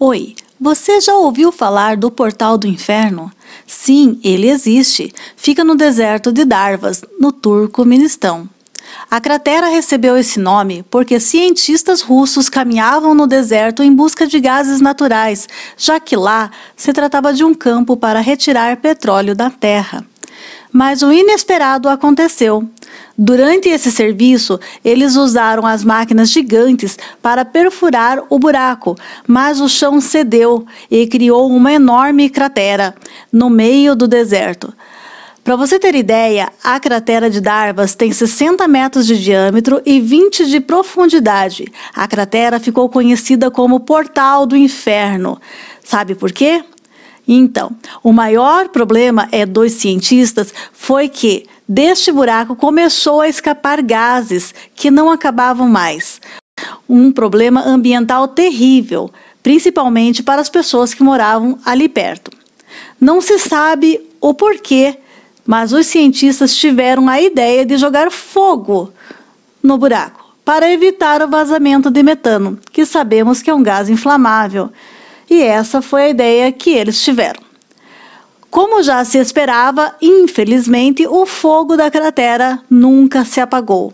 Oi, você já ouviu falar do Portal do Inferno? Sim, ele existe. Fica no deserto de Darvas, no Turcomenistão. A cratera recebeu esse nome porque cientistas russos caminhavam no deserto em busca de gases naturais, já que lá se tratava de um campo para retirar petróleo da terra. Mas o inesperado aconteceu. Durante esse serviço, eles usaram as máquinas gigantes para perfurar o buraco, mas o chão cedeu e criou uma enorme cratera no meio do deserto. Para você ter ideia, a cratera de Darvas tem 60 metros de diâmetro e 20 de profundidade. A cratera ficou conhecida como Portal do Inferno. Sabe por quê? Então, o maior problema é dos cientistas foi que deste buraco começou a escapar gases que não acabavam mais. Um problema ambiental terrível, principalmente para as pessoas que moravam ali perto. Não se sabe o porquê, mas os cientistas tiveram a ideia de jogar fogo no buraco para evitar o vazamento de metano, que sabemos que é um gás inflamável e essa foi a ideia que eles tiveram. Como já se esperava, infelizmente, o fogo da cratera nunca se apagou.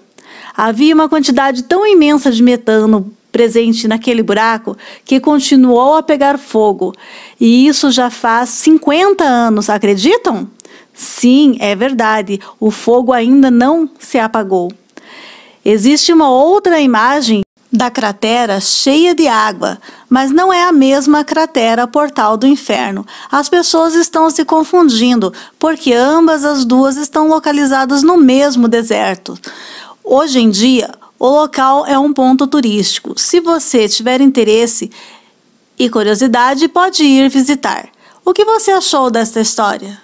Havia uma quantidade tão imensa de metano presente naquele buraco que continuou a pegar fogo. E isso já faz 50 anos, acreditam? Sim, é verdade, o fogo ainda não se apagou. Existe uma outra imagem da cratera cheia de água, mas não é a mesma cratera Portal do Inferno. As pessoas estão se confundindo, porque ambas as duas estão localizadas no mesmo deserto. Hoje em dia, o local é um ponto turístico. Se você tiver interesse e curiosidade, pode ir visitar. O que você achou desta história?